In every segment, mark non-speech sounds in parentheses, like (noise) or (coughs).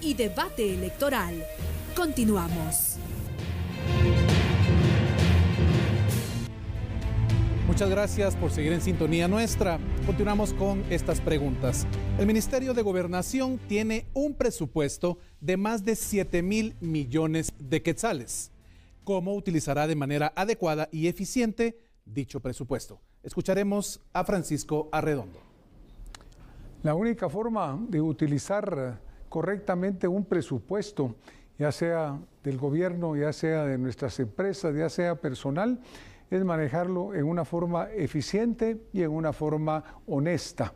y debate electoral. Continuamos. Muchas gracias por seguir en sintonía nuestra. Continuamos con estas preguntas. El Ministerio de Gobernación tiene un presupuesto de más de 7 mil millones de quetzales. ¿Cómo utilizará de manera adecuada y eficiente dicho presupuesto? Escucharemos a Francisco Arredondo. La única forma de utilizar correctamente un presupuesto, ya sea del gobierno, ya sea de nuestras empresas, ya sea personal, es manejarlo en una forma eficiente y en una forma honesta.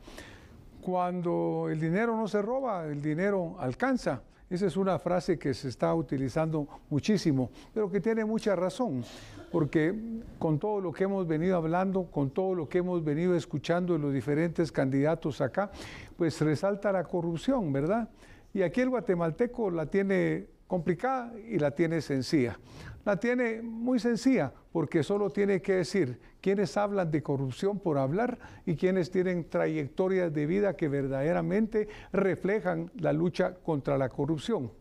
Cuando el dinero no se roba, el dinero alcanza. Esa es una frase que se está utilizando muchísimo, pero que tiene mucha razón, porque con todo lo que hemos venido hablando, con todo lo que hemos venido escuchando de los diferentes candidatos acá, pues resalta la corrupción, ¿verdad? Y aquí el guatemalteco la tiene complicada y la tiene sencilla. La tiene muy sencilla porque solo tiene que decir quienes hablan de corrupción por hablar y quienes tienen trayectorias de vida que verdaderamente reflejan la lucha contra la corrupción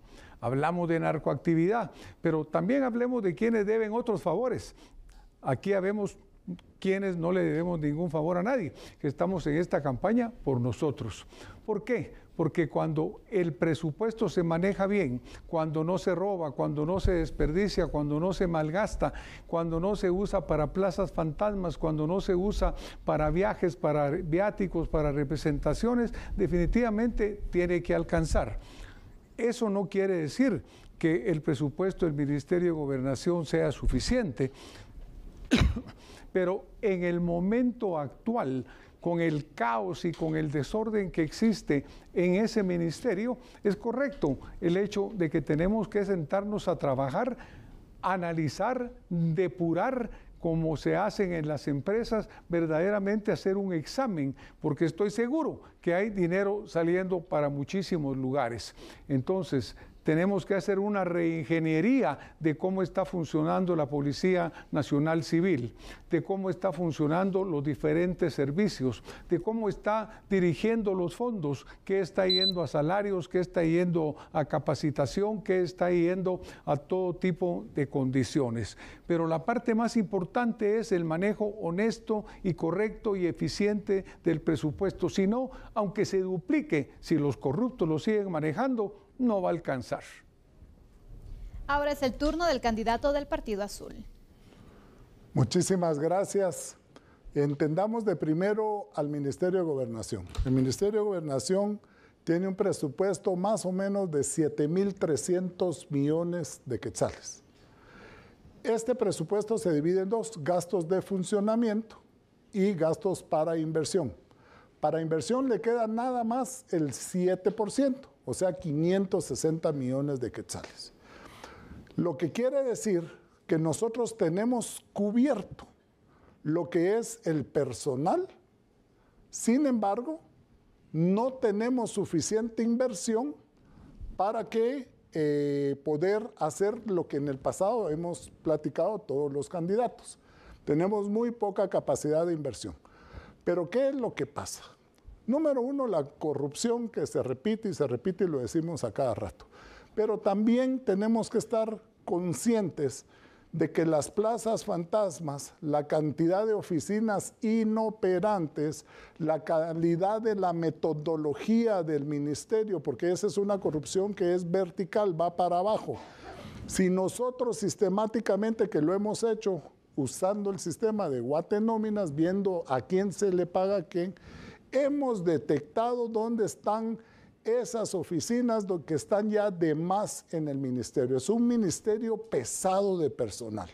hablamos de narcoactividad, pero también hablemos de quienes deben otros favores. Aquí habemos quienes no le debemos ningún favor a nadie, que estamos en esta campaña por nosotros. ¿Por qué? porque cuando el presupuesto se maneja bien, cuando no se roba, cuando no se desperdicia, cuando no se malgasta, cuando no se usa para plazas fantasmas, cuando no se usa para viajes, para viáticos, para representaciones, definitivamente tiene que alcanzar. Eso no quiere decir que el presupuesto del Ministerio de Gobernación sea suficiente, (coughs) pero en el momento actual con el caos y con el desorden que existe en ese ministerio, es correcto el hecho de que tenemos que sentarnos a trabajar, analizar, depurar, como se hacen en las empresas, verdaderamente hacer un examen, porque estoy seguro que hay dinero saliendo para muchísimos lugares. Entonces, tenemos que hacer una reingeniería de cómo está funcionando la Policía Nacional Civil, de cómo está funcionando los diferentes servicios, de cómo está dirigiendo los fondos, qué está yendo a salarios, qué está yendo a capacitación, qué está yendo a todo tipo de condiciones. Pero la parte más importante es el manejo honesto y correcto y eficiente del presupuesto. Si no, aunque se duplique, si los corruptos lo siguen manejando, no va a alcanzar. Ahora es el turno del candidato del Partido Azul. Muchísimas gracias. Entendamos de primero al Ministerio de Gobernación. El Ministerio de Gobernación tiene un presupuesto más o menos de 7.300 millones de quetzales. Este presupuesto se divide en dos, gastos de funcionamiento y gastos para inversión. Para inversión le queda nada más el 7% o sea, 560 millones de quetzales. Lo que quiere decir que nosotros tenemos cubierto lo que es el personal, sin embargo, no tenemos suficiente inversión para que eh, poder hacer lo que en el pasado hemos platicado todos los candidatos. Tenemos muy poca capacidad de inversión. Pero ¿qué es lo que pasa? Número uno, la corrupción que se repite y se repite y lo decimos a cada rato. Pero también tenemos que estar conscientes de que las plazas fantasmas, la cantidad de oficinas inoperantes, la calidad de la metodología del ministerio, porque esa es una corrupción que es vertical, va para abajo. Si nosotros sistemáticamente, que lo hemos hecho usando el sistema de guate nóminas, viendo a quién se le paga a quién, hemos detectado dónde están esas oficinas que están ya de más en el ministerio. Es un ministerio pesado de personal.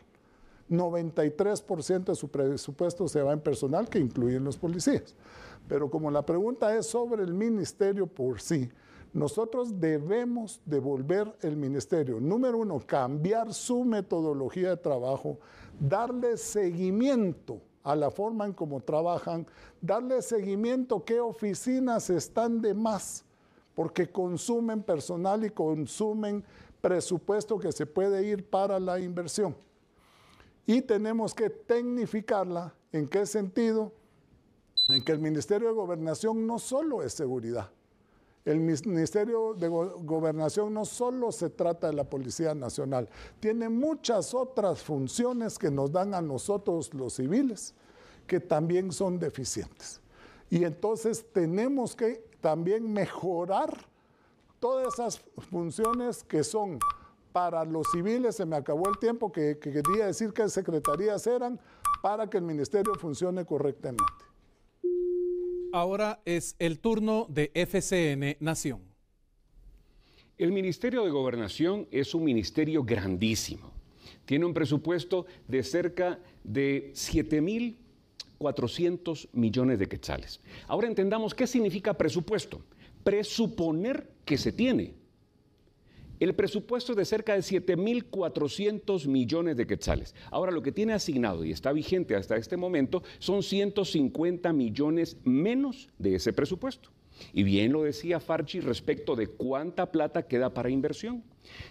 93% de su presupuesto se va en personal, que incluyen los policías. Pero como la pregunta es sobre el ministerio por sí, nosotros debemos devolver el ministerio. Número uno, cambiar su metodología de trabajo, darle seguimiento a la forma en cómo trabajan, darle seguimiento qué oficinas están de más, porque consumen personal y consumen presupuesto que se puede ir para la inversión. Y tenemos que tecnificarla, ¿en qué sentido? En que el Ministerio de Gobernación no solo es seguridad, el Ministerio de Gobernación no solo se trata de la Policía Nacional, tiene muchas otras funciones que nos dan a nosotros los civiles que también son deficientes. Y entonces tenemos que también mejorar todas esas funciones que son para los civiles, se me acabó el tiempo que, quería decir que secretarías eran para que el ministerio funcione correctamente. Ahora es el turno de FCN Nación. El Ministerio de Gobernación es un ministerio grandísimo. Tiene un presupuesto de cerca de 7.400 millones de quetzales. Ahora entendamos qué significa presupuesto. Presuponer que se tiene el presupuesto es de cerca de 7.400 millones de quetzales. Ahora, lo que tiene asignado y está vigente hasta este momento son 150 millones menos de ese presupuesto. Y bien lo decía Farchi respecto de cuánta plata queda para inversión.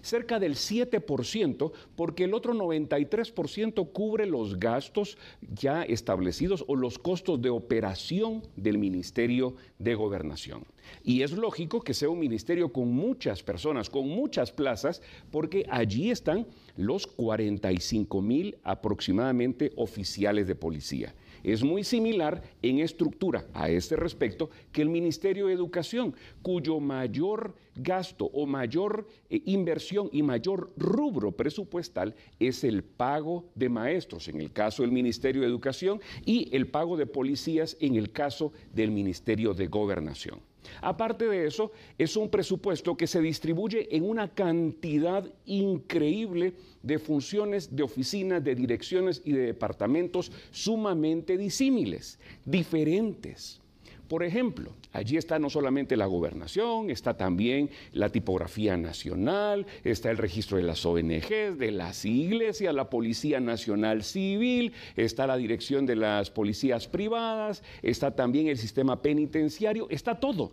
Cerca del 7%, porque el otro 93% cubre los gastos ya establecidos o los costos de operación del Ministerio de Gobernación. Y es lógico que sea un ministerio con muchas personas, con muchas plazas, porque allí están los 45 mil aproximadamente oficiales de policía. Es muy similar en estructura a este respecto que el Ministerio de Educación, cuyo mayor gasto o mayor eh, inversión y mayor rubro presupuestal es el pago de maestros, en el caso del Ministerio de Educación, y el pago de policías, en el caso del Ministerio de Gobernación. Aparte de eso, es un presupuesto que se distribuye en una cantidad increíble de funciones, de oficinas, de direcciones y de departamentos sumamente disímiles, diferentes. Por ejemplo, allí está no solamente la gobernación, está también la tipografía nacional, está el registro de las ONGs, de las iglesias, la Policía Nacional Civil, está la dirección de las policías privadas, está también el sistema penitenciario, está todo.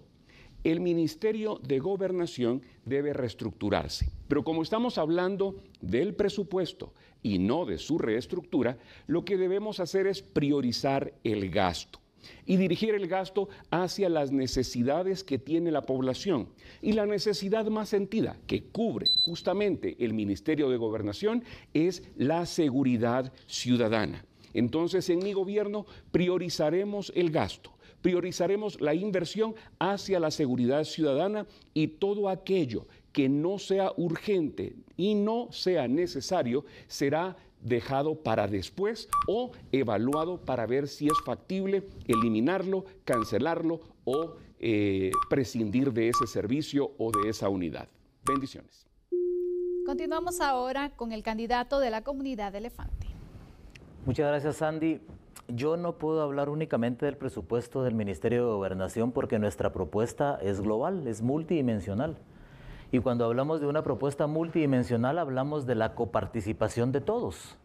El Ministerio de Gobernación debe reestructurarse. Pero como estamos hablando del presupuesto y no de su reestructura, lo que debemos hacer es priorizar el gasto y dirigir el gasto hacia las necesidades que tiene la población. Y la necesidad más sentida que cubre justamente el Ministerio de Gobernación es la seguridad ciudadana. Entonces, en mi gobierno priorizaremos el gasto priorizaremos la inversión hacia la seguridad ciudadana y todo aquello que no sea urgente y no sea necesario será dejado para después o evaluado para ver si es factible eliminarlo, cancelarlo o eh, prescindir de ese servicio o de esa unidad. Bendiciones. Continuamos ahora con el candidato de la comunidad Elefante. Muchas gracias, Sandy. Yo no puedo hablar únicamente del presupuesto del Ministerio de Gobernación porque nuestra propuesta es global, es multidimensional. Y cuando hablamos de una propuesta multidimensional, hablamos de la coparticipación de todos.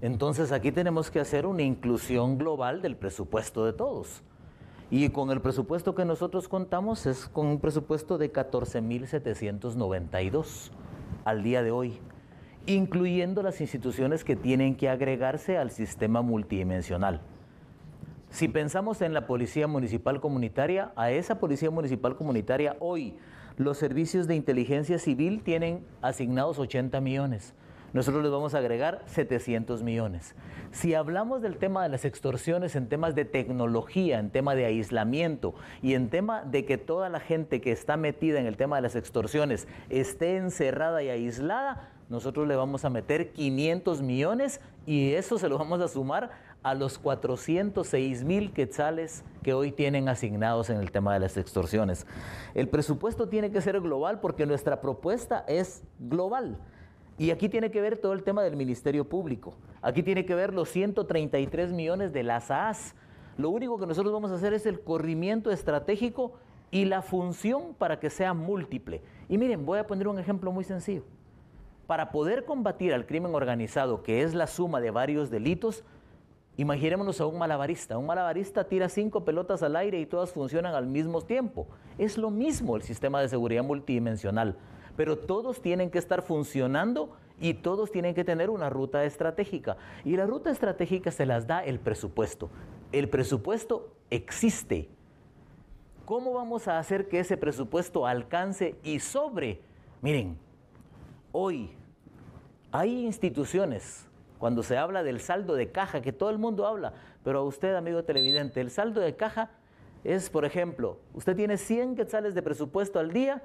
Entonces aquí tenemos que hacer una inclusión global del presupuesto de todos. Y con el presupuesto que nosotros contamos es con un presupuesto de 14.792 al día de hoy, incluyendo las instituciones que tienen que agregarse al sistema multidimensional. Si pensamos en la Policía Municipal Comunitaria, a esa Policía Municipal Comunitaria hoy los servicios de inteligencia civil tienen asignados 80 millones. Nosotros les vamos a agregar 700 millones. Si hablamos del tema de las extorsiones en temas de tecnología, en tema de aislamiento y en tema de que toda la gente que está metida en el tema de las extorsiones esté encerrada y aislada, nosotros le vamos a meter 500 millones y eso se lo vamos a sumar a los 406 mil quetzales que hoy tienen asignados en el tema de las extorsiones. El presupuesto tiene que ser global porque nuestra propuesta es global. Y aquí tiene que ver todo el tema del Ministerio Público. Aquí tiene que ver los 133 millones de las AAS. Lo único que nosotros vamos a hacer es el corrimiento estratégico y la función para que sea múltiple. Y miren, voy a poner un ejemplo muy sencillo. Para poder combatir al crimen organizado, que es la suma de varios delitos, Imaginémonos a un malabarista. Un malabarista tira cinco pelotas al aire y todas funcionan al mismo tiempo. Es lo mismo el sistema de seguridad multidimensional, pero todos tienen que estar funcionando y todos tienen que tener una ruta estratégica. Y la ruta estratégica se las da el presupuesto. El presupuesto existe. ¿Cómo vamos a hacer que ese presupuesto alcance y sobre? Miren, hoy hay instituciones cuando se habla del saldo de caja, que todo el mundo habla, pero a usted, amigo televidente, el saldo de caja es, por ejemplo, usted tiene 100 quetzales de presupuesto al día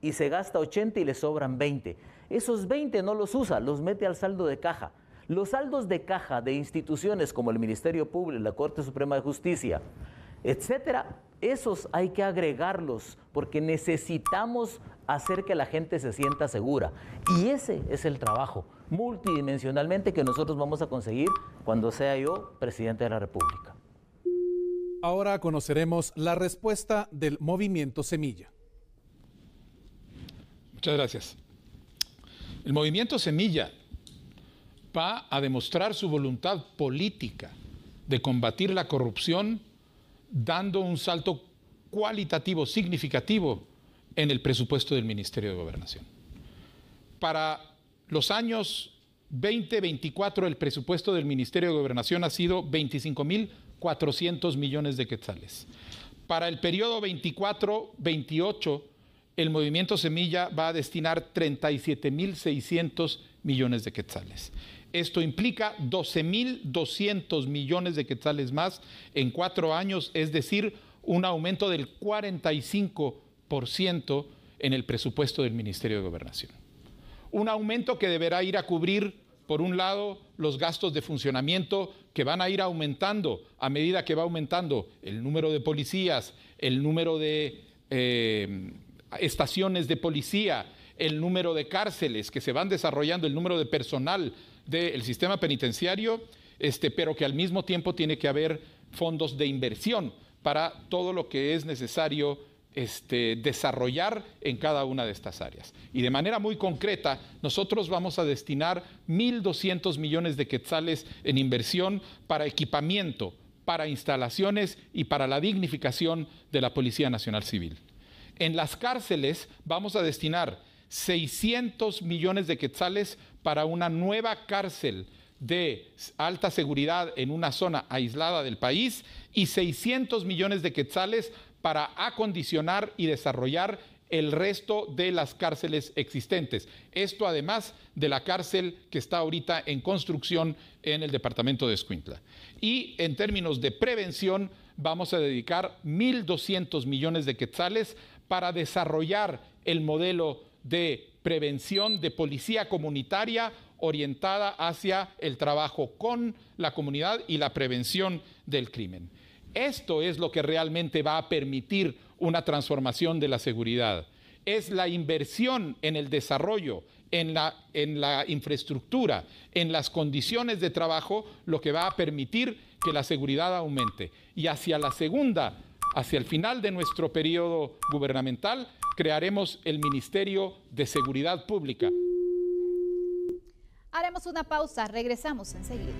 y se gasta 80 y le sobran 20. Esos 20 no los usa, los mete al saldo de caja. Los saldos de caja de instituciones como el Ministerio Público, la Corte Suprema de Justicia, etcétera, esos hay que agregarlos porque necesitamos hacer que la gente se sienta segura. Y ese es el trabajo multidimensionalmente que nosotros vamos a conseguir cuando sea yo presidente de la República. Ahora conoceremos la respuesta del movimiento Semilla. Muchas gracias. El movimiento Semilla va a demostrar su voluntad política de combatir la corrupción dando un salto cualitativo significativo en el presupuesto del Ministerio de Gobernación. Para los años 2024 el presupuesto del Ministerio de Gobernación ha sido 25.400 millones de quetzales. Para el periodo 24-28 el movimiento Semilla va a destinar 37.600 millones de quetzales. Esto implica 12.200 millones de quetzales más en cuatro años, es decir, un aumento del 45% en el presupuesto del Ministerio de Gobernación. Un aumento que deberá ir a cubrir, por un lado, los gastos de funcionamiento que van a ir aumentando a medida que va aumentando el número de policías, el número de eh, estaciones de policía, el número de cárceles que se van desarrollando, el número de personal del sistema penitenciario, este, pero que al mismo tiempo tiene que haber fondos de inversión para todo lo que es necesario este, desarrollar en cada una de estas áreas. Y de manera muy concreta, nosotros vamos a destinar 1.200 millones de quetzales en inversión para equipamiento, para instalaciones y para la dignificación de la Policía Nacional Civil. En las cárceles vamos a destinar 600 millones de quetzales para una nueva cárcel de alta seguridad en una zona aislada del país y 600 millones de quetzales para acondicionar y desarrollar el resto de las cárceles existentes. Esto además de la cárcel que está ahorita en construcción en el departamento de Escuintla. Y en términos de prevención, vamos a dedicar 1.200 millones de quetzales para desarrollar el modelo de prevención de policía comunitaria orientada hacia el trabajo con la comunidad y la prevención del crimen. Esto es lo que realmente va a permitir una transformación de la seguridad. Es la inversión en el desarrollo, en la, infraestructura, en las condiciones de trabajo, lo que va a permitir que la seguridad aumente. Y hacia la segunda, hacia el final de nuestro periodo gubernamental, crearemos el Ministerio de Seguridad Pública. Haremos una pausa, regresamos enseguida.